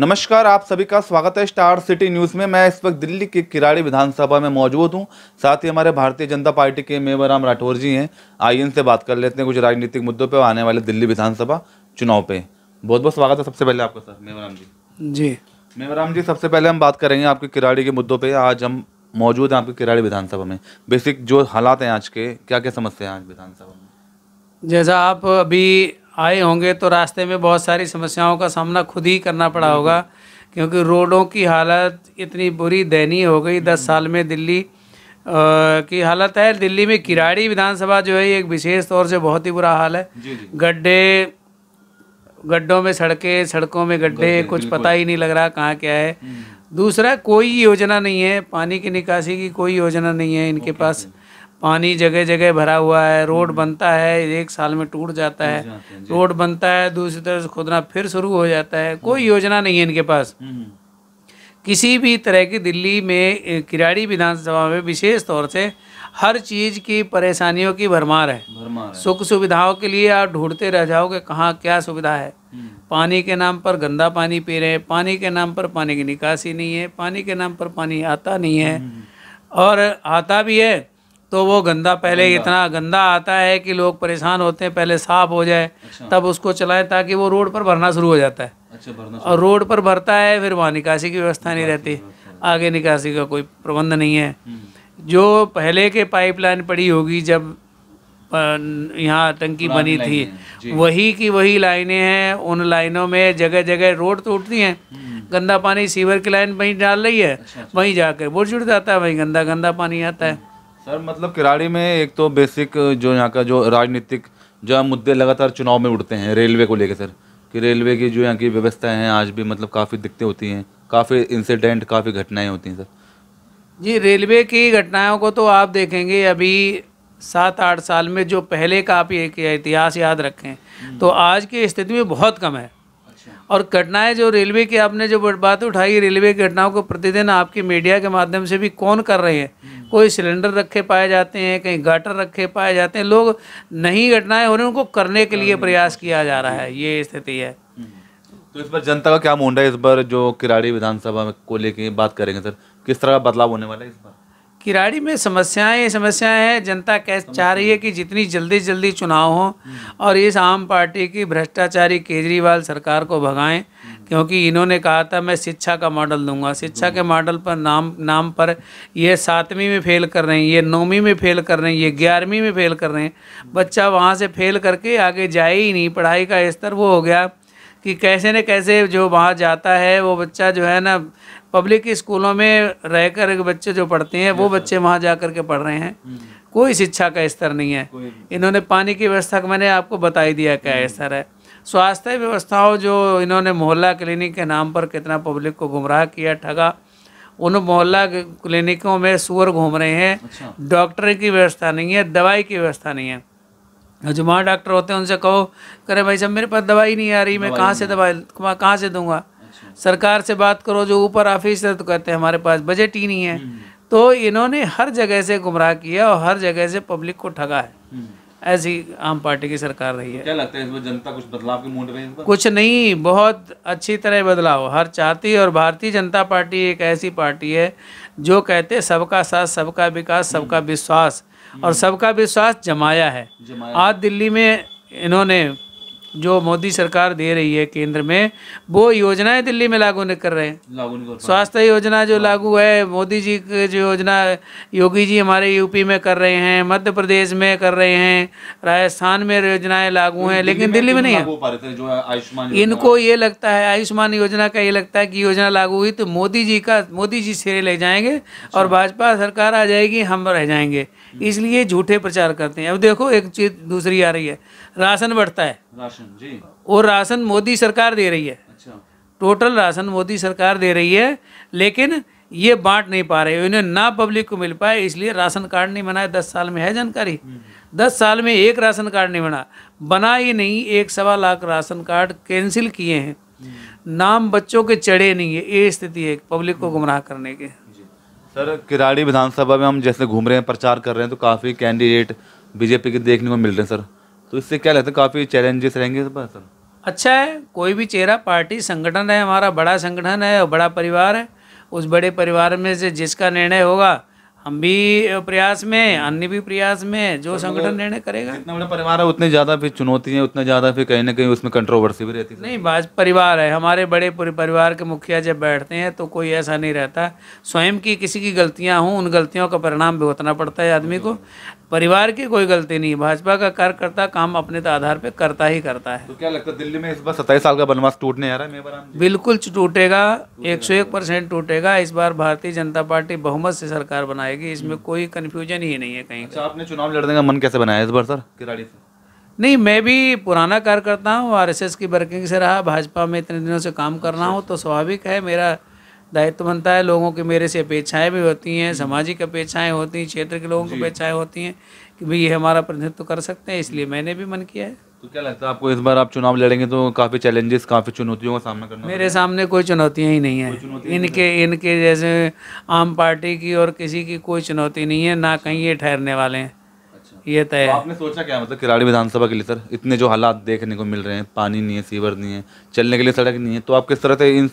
नमस्कार आप सभी का स्वागत है स्टार सिटी न्यूज़ में मैं इस वक्त दिल्ली के किराड़ी विधानसभा में मौजूद हूं साथ ही हमारे भारतीय जनता पार्टी के मेवर राम राठौर जी हैं आइए इनसे बात कर लेते हैं कुछ राजनीतिक मुद्दों पर आने वाले दिल्ली विधानसभा चुनाव पे बहुत बहुत स्वागत है सबसे पहले आपका सर मेवराम जी जी मेवराम जी सबसे पहले हम बात करेंगे आपके किराड़ी के मुद्दों पर आज हम मौजूद हैं आपके किराड़ी विधानसभा में बेसिक जो हालात हैं आज के क्या क्या समस्या हैं आज विधानसभा में जैसा आप अभी आए होंगे तो रास्ते में बहुत सारी समस्याओं का सामना खुद ही करना पड़ा होगा क्योंकि रोडों की हालत इतनी बुरी दयनीय हो गई दस साल में दिल्ली की हालत है दिल्ली में किराड़ी विधानसभा जो है एक विशेष तौर से बहुत ही बुरा हाल है गड्ढे गड्ढों में सड़कें सड़कों में गड्ढे कुछ पता ही नहीं लग रहा कहाँ क्या है हम्म। दूसरा कोई योजना नहीं है पानी की निकासी की कोई योजना नहीं है इनके पास पानी जगह जगह भरा हुआ है रोड हम्म। बनता है एक साल में टूट जाता है रोड बनता है दूसरी तरफ से खोदना फिर शुरू हो जाता है कोई हम्म। योजना नहीं है इनके पास हम्म। किसी भी तरह की दिल्ली में किराड़ी विधानसभा में विशेष तौर से हर चीज़ की परेशानियों की भरमार है, सुख सुविधाओं के लिए आप ढूंढते रह जाओगे कहाँ क्या सुविधा है पानी के नाम पर गंदा पानी पी रहे हैं पानी के नाम पर पानी की निकासी नहीं है पानी के नाम पर पानी आता नहीं है और आता भी है तो वो गंदा पहले गंदा। इतना गंदा आता है कि लोग परेशान होते हैं पहले साफ हो जाए अच्छा। तब उसको चलाएं ताकि वो रोड पर भरना शुरू हो जाता है अच्छा भरना और रोड पर भरता है फिर वहाँ निकासी की व्यवस्था नहीं रहती आगे निकासी का कोई प्रबंध नहीं है हम्म। जो पहले के पाइपलाइन पड़ी होगी जब यहाँ टंकी बनी थी वही की वही लाइनें हैं उन लाइनों में जगह जगह रोड तो उठती हैं हम्म। गंदा पानी सीवर की लाइन वहीं डाल रही है अच्छा, अच्छा। वहीं जाकर बुढ़ जुड़ जाता है वहीं गंदा गंदा पानी आता है सर मतलब किराड़ी में एक तो बेसिक जो यहाँ का जो राजनीतिक जो मुद्दे लगातार चुनाव में उठते हैं रेलवे को लेकर सर कि रेलवे की जो यहाँ की व्यवस्थाएं हैं आज भी मतलब काफ़ी दिक्कतें होती हैं काफ़ी इंसिडेंट काफ़ी घटनाएं होती हैं सर जी रेलवे की घटनाओं को तो आप देखेंगे अभी सात आठ साल में जो पहले का आप एक इतिहास याद रखें तो आज की स्थिति में बहुत कम है और घटनाएं जो रेलवे की आपने जो बात उठाई रेलवे की घटनाओं को प्रतिदिन आपकी मीडिया के माध्यम से भी कौन कर रही है हम्म। कोई सिलेंडर रखे पाए जाते हैं कहीं गाटर रखे पाए जाते हैं लोग नहीं घटनाएं हो रही उनको करने के लिए प्रयास किया जा रहा है हम्म। ये स्थिति है हम्म। तो इस बार जनता का क्या मुंडा है इस बार जो किराड़ी विधानसभा को लेके बात करेंगे सर किस तरह का बदलाव होने वाला है इस बार किराड़ी में समस्याएं समस्याएं हैं जनता कह चाह रही है कि जितनी जल्दी जल्दी चुनाव हो हम्म। और इस आम पार्टी की भ्रष्टाचारी केजरीवाल सरकार को भगाएं हम्म। क्योंकि इन्होंने कहा था मैं शिक्षा का मॉडल दूंगा शिक्षा के हम्म। मॉडल पर नाम नाम पर ये सातवीं में फेल कर रहे हैं ये नौवीं में फेल कर रहे हैं ये ग्यारहवीं में फेल कर रहे हैं बच्चा वहाँ से फेल करके आगे जाए ही नहीं पढ़ाई का स्तर वो हो गया कि कैसे न कैसे जो वहाँ जाता है वो बच्चा जो है ना पब्लिक स्कूलों में रहकर एक बच्चे जो पढ़ते हैं वो बच्चे वहाँ जा कर के पढ़ रहे हैं hmm. कोई शिक्षा का स्तर नहीं है इन्होंने पानी की व्यवस्था का मैंने आपको बताई दिया क्या hmm. स्तर है स्वास्थ्य व्यवस्थाओं जो इन्होंने मोहल्ला क्लिनिक के नाम पर कितना पब्लिक को गुमराह किया ठगा उन मोहल्ला क्लिनिकों में सुअर घूम रहे हैं अच्छा। डॉक्टर की व्यवस्था नहीं है दवाई की व्यवस्था नहीं है जो वहाँ डॉक्टर होते हैं उनसे कहो करे भाई साहब मेरे पास दवाई नहीं आ रही मैं कहाँ से दवाई कहाँ से दूंगा सरकार से बात करो जो ऊपर ऑफिस है तो कहते हैं हमारे पास बजट ही नहीं है हम्म। तो इन्होंने हर जगह से गुमराह किया और हर जगह से पब्लिक को ठगा है हम्म। ऐसी आम पार्टी की सरकार रही है क्या लगता है इसमें जनता कुछ बदलाव के मूड में कुछ नहीं बहुत अच्छी तरह बदलाव हर चाहती और भारतीय जनता पार्टी एक ऐसी पार्टी है जो कहते सबका साथ सबका विकास हम्म। सबका विश्वास और सबका विश्वास जमाया है जमाया। आज दिल्ली में इन्होंने जो मोदी सरकार दे रही है केंद्र में वो योजनाएं दिल्ली में लागू नहीं कर रहे हैं स्वास्थ्य योजना जो हाँ। लागू है मोदी जी की जो योजना योगी जी हमारे यूपी में कर रहे हैं मध्य प्रदेश में कर रहे हैं राजस्थान में योजनाएं लागू हैं लेकिन दिल्ली में नहीं है इनको ये लगता है आयुष्मान योजना का ये लगता है कि योजना लागू हुई तो मोदी जी का मोदी जी सिरे ले जाएंगे अच्छा। और भाजपा सरकार आ जाएगी हम रह जाएंगे इसलिए झूठे प्रचार करते हैं अब देखो एक चीज दूसरी आ रही है राशन बढ़ता है राशन जी और राशन मोदी सरकार दे रही है अच्छा टोटल राशन मोदी सरकार दे रही है लेकिन ये बांट नहीं पा रहे इन्हें ना पब्लिक को मिल पाए इसलिए राशन कार्ड नहीं बनाया दस साल में है जानकारी हम्म। दस साल में एक राशन कार्ड नहीं बना बना ही नहीं एक सवा लाख राशन कार्ड कैंसिल किए हैं हम्म। नाम बच्चों के चढ़े नहीं है ये स्थिति है पब्लिक को हम्म। गुमराह करने के सर किराड़ी विधानसभा में हम जैसे घूम रहे हैं प्रचार कर रहे हैं तो काफ़ी कैंडिडेट बीजेपी के देखने को मिल रहे हैं सर तो इससे क्या लगता है काफ़ी चैलेंजेस रहेंगे सर अच्छा है कोई भी चेहरा पार्टी संगठन है हमारा बड़ा संगठन है और बड़ा परिवार है उस बड़े परिवार में से जिसका निर्णय होगा हम भी प्रयास में अन्य भी प्रयास में जो संगठन निर्णय करेगा इतना बड़ा परिवार है उतनी ज़्यादा फिर है उतना ज़्यादा फिर कहीं ना कहीं उसमें कंट्रोवर्सी भी रहती है नहीं बात परिवार है हमारे बड़े पूरे परिवार के मुखिया जब बैठते हैं तो कोई ऐसा नहीं रहता स्वयं की किसी की गलतियाँ हों उन गलतियों का परिणाम भुगतना पड़ता है आदमी को परिवार की कोई गलती नहीं भाजपा का कार्यकर्ता काम अपने तो आधार पे करता ही करता है तो क्या लगता है दिल्ली में इस बार सत्ताईस साल का बनवास टूटने आ रहा है बिल्कुल टूटेगा एक सौ एक परसेंट टूटेगा इस बार भारतीय जनता पार्टी बहुमत से सरकार बनाएगी इसमें हम्म। कोई कन्फ्यूजन ही नहीं है कहीं अच्छा, आपने चुनाव लड़ने का मन कैसे बनाया इस बार सर किराड़ी से नहीं मैं भी पुराना कार्यकर्ता हूँ आर की वर्किंग से रहा भाजपा में इतने दिनों से काम कर रहा हूँ तो स्वाभाविक है मेरा दायित्व बनता है लोगों की मेरे से अपेक्षाएँ भी होती हैं सामाजिक अपेक्षाएँ होती हैं क्षेत्र के लोगों की अपेक्षाएँ होती हैं कि भाई ये हमारा प्रतिनिधित्व कर सकते हैं इसलिए मैंने भी मन किया है तो क्या लगता है आपको इस बार आप चुनाव लड़ेंगे तो काफ़ी चैलेंजेस काफ़ी चुनौतियों का सामना करना मेरे सामने कोई चुनौतियाँ ही नहीं है इनके इनके जैसे आम पार्टी की और किसी की कोई चुनौती नहीं है ना कहीं ये ठहरने वाले हैं ये तो, तो आपने सोचा क्या मतलब किराड़ी विधानसभा के लिए सर इतने जो हालात देखने को मिल रहे हैं पानी नहीं है सीवर नहीं है चलने के लिए सड़क नहीं है तो आप किस तरह से इन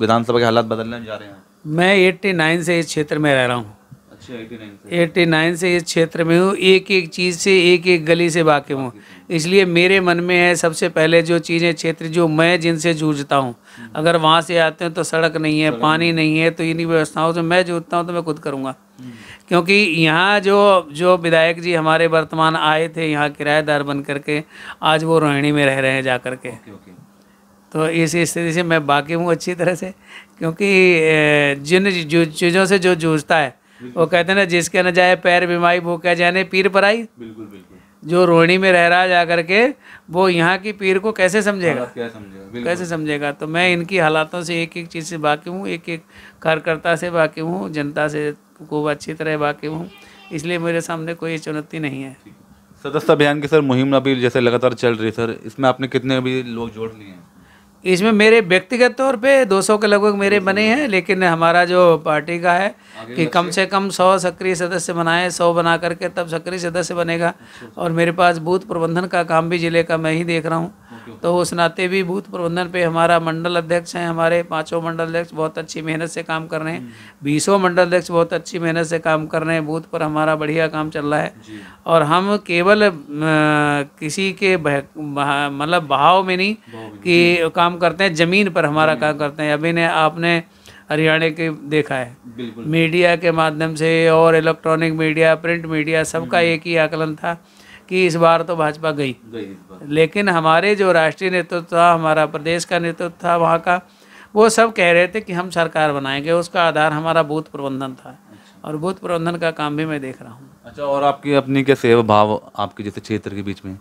विधानसभा के हालात बदलने जा रहे हैं मैं एट्टी नाइन से इस क्षेत्र में रह रहा हूँ अच्छा एट्टी नाइन से इस क्षेत्र में हूँ एक एक चीज़ से एक एक गली से वाकिफ हूँ इसलिए मेरे मन में है सबसे पहले जो चीज़ें क्षेत्र जो मैं जिनसे जूझता हूँ अगर वहाँ से आते हैं तो सड़क नहीं है पानी नहीं है तो इन्हीं व्यवस्थाओं से मैं जूझता हूँ तो मैं खुद करूँगा हम्म। क्योंकि यहाँ जो जो विधायक जी हमारे वर्तमान आए थे यहाँ किराएदार बन करके आज वो रोहिणी में रह रहे हैं जा कर के तो इस स्थिति से मैं बाकी हूँ अच्छी तरह से क्योंकि जिन चीज़ों से जो जूझता है वो कहते हैं ना जिसके न जाए पैर बीमाई भूखे जाने पीर पर आई बिल्कुल बिल्कुल जो रोहिणी में रह रहा जा करके वो यहाँ की पीर को कैसे समझेगा हाँ, क्या समझेगा कैसे समझेगा तो मैं इनकी हालातों से एक एक चीज़ से बाकी हूँ एक एक कार्यकर्ता से बाकी हूँ जनता से खूब अच्छी तरह बाकी हूँ इसलिए मेरे सामने कोई चुनौती नहीं है सदस्य अभियान की सर मुहिम अभी जैसे लगातार चल रही है सर इसमें आपने कितने अभी लोग जोड़ लिए हैं इसमें मेरे व्यक्तिगत तौर पे 200 के लगभग मेरे बने हैं लेकिन हमारा जो पार्टी का है कि कम से कम 100 सक्रिय सदस्य बनाए 100 बना करके तब सक्रिय सदस्य बनेगा अच्छा, अच्छा। और मेरे पास बूथ प्रबंधन का काम भी ज़िले का मैं ही देख रहा हूँ तो उस नाते भी भूत प्रबंधन पे हमारा मंडल अध्यक्ष हैं हमारे पांचों मंडल अध्यक्ष बहुत अच्छी मेहनत से काम कर रहे हैं हम्म। बीसों मंडल अध्यक्ष बहुत अच्छी मेहनत से काम कर रहे हैं बूथ पर हमारा बढ़िया काम चल रहा है और हम केवल किसी के मतलब बहाव में नहीं कि काम करते हैं ज़मीन पर हमारा हम्म। काम करते हैं अभी ने आपने हरियाणा के देखा है मीडिया के माध्यम से और इलेक्ट्रॉनिक मीडिया प्रिंट मीडिया सबका हम्म। एक ही आकलन था कि इस बार तो भाजपा गई, गई लेकिन हमारे जो राष्ट्रीय नेतृत्व था हमारा प्रदेश का नेतृत्व था वहाँ का वो सब कह रहे थे कि हम सरकार बनाएंगे उसका आधार हमारा बूथ प्रबंधन था अच्छा। और बूथ प्रबंधन का काम भी मैं देख रहा हूँ अच्छा और आपकी अपनी क्या सेवा भाव आपके जैसे क्षेत्र के बीच में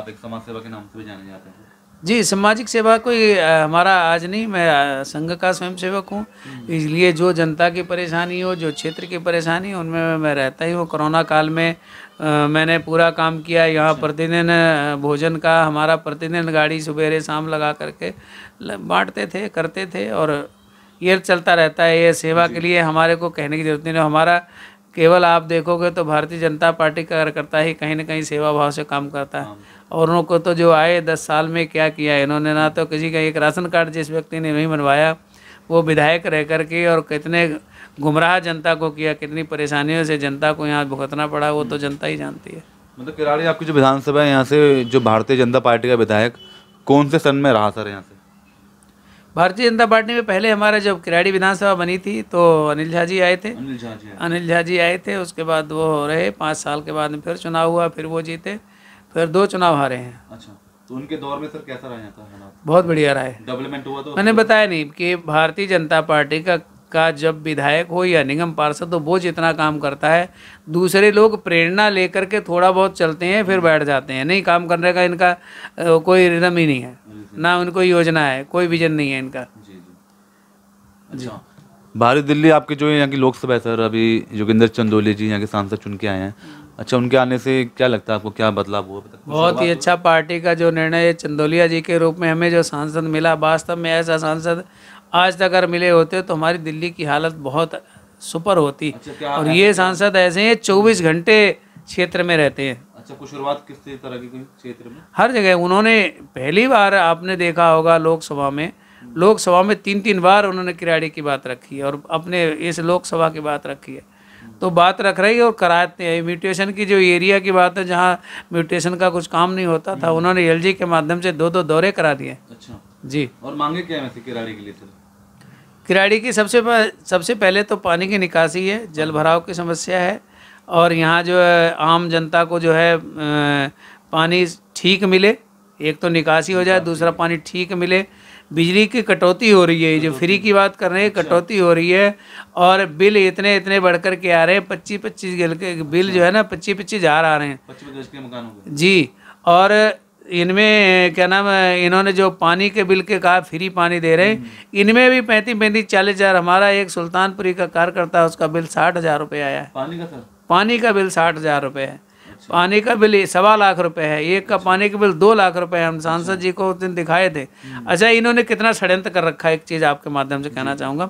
आप एक समाज सेवा के नाम से भी जाने जाते हैं जी सामाजिक सेवा कोई हमारा आज नहीं मैं संघ का स्वयंसेवक हूँ हम्म। इसलिए जो जनता की परेशानी हो जो क्षेत्र की परेशानी हो उनमें मैं रहता ही हूँ कोरोना काल में आ, मैंने पूरा काम किया यहाँ अच्छा। प्रतिदिन भोजन का हमारा प्रतिदिन गाड़ी सुबेरे शाम लगा करके बांटते थे करते थे और ये चलता रहता है ये सेवा के लिए हमारे को कहने की जरूरत नहीं हमारा केवल आप देखोगे तो भारतीय जनता पार्टी का कार्यकर्ता ही कहीं ना कहीं सेवा भाव से काम करता है हाँ। और उनको तो जो आए दस साल में क्या किया इन्होंने ना तो किसी का एक राशन कार्ड जिस व्यक्ति ने नहीं बनवाया वो विधायक रह करके और कितने गुमराह जनता को किया कितनी परेशानियों से जनता को यहाँ भुगतना पड़ा वो तो हम्म। जनता ही जानती है मतलब किराड़ी आपकी जो विधानसभा है यहाँ से जो भारतीय जनता पार्टी का विधायक कौन से सन में रहा सर यहाँ से भारतीय जनता पार्टी में पहले हमारा जब किराड़ी विधानसभा बनी थी तो अनिल झा जी आए थे अनिल झा जी आए थे उसके बाद वो रहे पाँच साल के बाद फिर चुनाव हुआ फिर वो जीते फिर दो चुनाव हारे हैं अच्छा तो उनके दौर में सर कैसा रहा था बहुत बढ़िया रहा है डेवलपमेंट हुआ तो मैंने बताया नहीं कि भारतीय जनता पार्टी का का जब विधायक हो या निगम पार्षद तो वो जितना काम करता है दूसरे लोग प्रेरणा लेकर के थोड़ा बहुत चलते हैं फिर बैठ जाते हैं नहीं काम करने का इनका कोई रिदम ही नहीं है ना उनको योजना है कोई विजन नहीं है इनका अच्छा भारत दिल्ली आपके जो यहाँ की लोकसभा है सर अभी योगिंदर चंदोली जी यहाँ के सांसद चुन के आए हैं अच्छा उनके आने से क्या लगता है आपको क्या बदलाव हुआ बहुत ही अच्छा पार्टी का जो निर्णय चंदोलिया जी के रूप में हमें जो सांसद मिला वास्तव में ऐसा सांसद आज तक अगर मिले होते तो हमारी दिल्ली की हालत बहुत सुपर होती अच्छा, और ये सांसद ऐसे हैं चौबीस घंटे क्षेत्र में रहते हैं अच्छा कुछ शुरुआत किस तरह की क्षेत्र में हर जगह उन्होंने पहली बार आपने देखा होगा लोकसभा में लोकसभा में तीन तीन बार उन्होंने किराड़ी की बात रखी है और अपने इस लोकसभा की बात रखी है तो बात रख रही है और कराते हैं म्यूटेशन की जो एरिया की बात है जहाँ म्यूटेशन का कुछ काम नहीं होता था हम्म। उन्होंने एलजी के माध्यम से दो दो दौरे करा दिए अच्छा जी और मांगे क्या है किराड़ी के लिए सर किराड़ी की सबसे सबसे पहले तो पानी की निकासी है जल भराव की समस्या है और यहाँ जो है आम जनता को जो है पानी ठीक मिले एक तो निकासी हो जाए दूसरा पानी ठीक मिले बिजली की कटौती हो रही है जो फ्री की बात कर रहे हैं अच्छा। कटौती हो रही है और बिल इतने इतने बढ़ कर के आ रहे हैं पच्चीस पच्चीस के बिल जो है ना पच्चीस पच्चीस हजार आ रहे हैं जी और इनमें क्या नाम है इन्होंने जो पानी के बिल के कहा फ्री पानी दे रहे हैं हम्म। इनमें भी पैंतीस पैंतीस चालीस हज़ार हमारा एक सुल्तानपुरी का कार्यकर्ता है उसका बिल साठ हज़ार रुपये आया है पानी का सर पानी का बिल साठ हज़ार रुपये है अच्छा। पानी का बिल सवा लाख रुपए है एक का अच्छा। पानी का बिल दो लाख रुपए है हम सांसद अच्छा। जी को उस दिन दिखाए थे हम्म। अच्छा इन्होंने कितना षड्यंत्र कर रखा है एक चीज़ आपके माध्यम से कहना चाहूँगा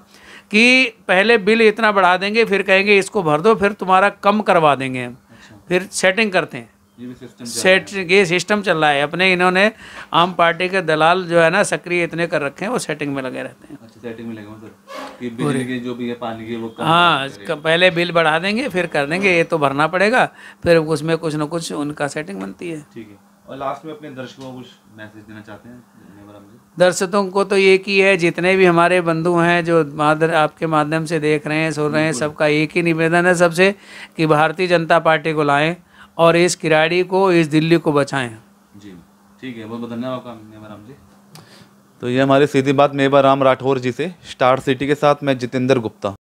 कि पहले बिल इतना बढ़ा देंगे फिर कहेंगे इसको भर दो फिर तुम्हारा कम करवा देंगे हम अच्छा। फिर सेटिंग करते हैं सेटिंग ये सिस्टम चल रहा है अपने इन्होंने आम पार्टी के दलाल जो है ना सक्रिय इतने कर रखे हैं वो सेटिंग में लगे रहते हैं अच्छा सेटिंग में लगे बिजली के जो भी है पानी के वो हाँ पहले बिल बढ़ा देंगे फिर कर देंगे ये तो भरना पड़ेगा फिर उसमें कुछ ना कुछ उनका सेटिंग बनती है ठीक है और लास्ट में अपने दर्शकों को कुछ मैसेज देना चाहते हैं दर्शकों को तो एक ही है जितने भी हमारे बंधु हैं जो माध्यम आपके माध्यम से देख रहे हैं सुन रहे हैं सबका एक ही निवेदन है सबसे कि भारतीय जनता पार्टी को लाएं और इस किराड़ी को इस दिल्ली को बचाएं जी ठीक है बहुत बहुत धन्यवाद आपका जी तो ये हमारी सीधी बात राम राठौर जी से स्टार सिटी के साथ मैं जितेंद्र गुप्ता